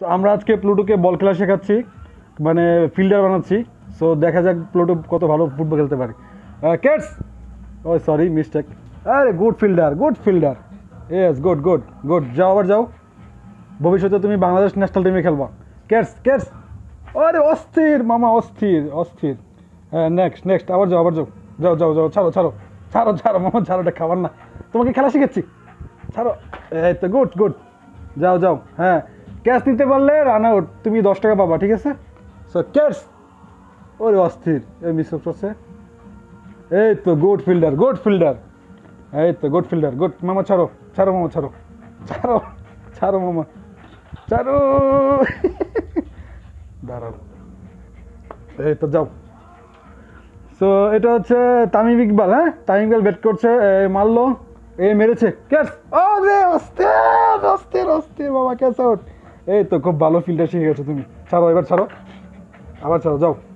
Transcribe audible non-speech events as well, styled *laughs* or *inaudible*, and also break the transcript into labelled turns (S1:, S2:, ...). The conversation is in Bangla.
S1: তো আমরা আজকে প্লুটোকে বল খেলা শেখাচ্ছি মানে ফিল্ডার বানাচ্ছি সো দেখা যাক প্লুটো কত ভালো ফুটবল খেলতে পারে কেটস ও সরি মিস্টেক আরে গুড ফিল্ডার গুড ফিল্ডার এস গুড গুড গুড যাও আবার যাও ভবিষ্যতে তুমি বাংলাদেশ ন্যাশনাল টিমে খেলবা কেটস কেটস আরে অস্থির মামা অস্থির অস্থির হ্যাঁ নেক্সট নেক্সট আবার যাও আবার যাও যাও যাও যাও ছাড়ো ছাড়ো ছাড়ো ছাড়ো মামা ছাড়োটা খাবার না তোমাকে খেলা শিখাচ্ছি ছাড়ো এই তো গুড গুড যাও যাও হ্যাঁ ক্যাশ নিতে পারলে রান আউট তুমি দশ টাকা পাবা ঠিক আছে সো ক্যাশ ওরে অস্থির এই মিস করছে এই তো গুড ফিল্ডার গুড ফিল্ডার এই তো গুড ফিল্ডার গুড মামা ছাড়ো ছাড়ো মামা ছাড়ো ছাড়ো ছাড়ো মামা ছাড়ো
S2: *laughs* দাঁড়াও
S1: এই তো যাও সো এটা হচ্ছে তামিম ইকবাল হ্যাঁ তামিম ইকবাল ব্যাট করছে মারলো এ মেরেছে ক্যাশ ও রে অস্থির অস্থির অস্থির বাবা ক্যাশ আউট এই তো খুব ভালো ফিল্টার শিখে গেছো তুমি ছাড়ো এবার ছাড়ো আবার ছাড়ো যাও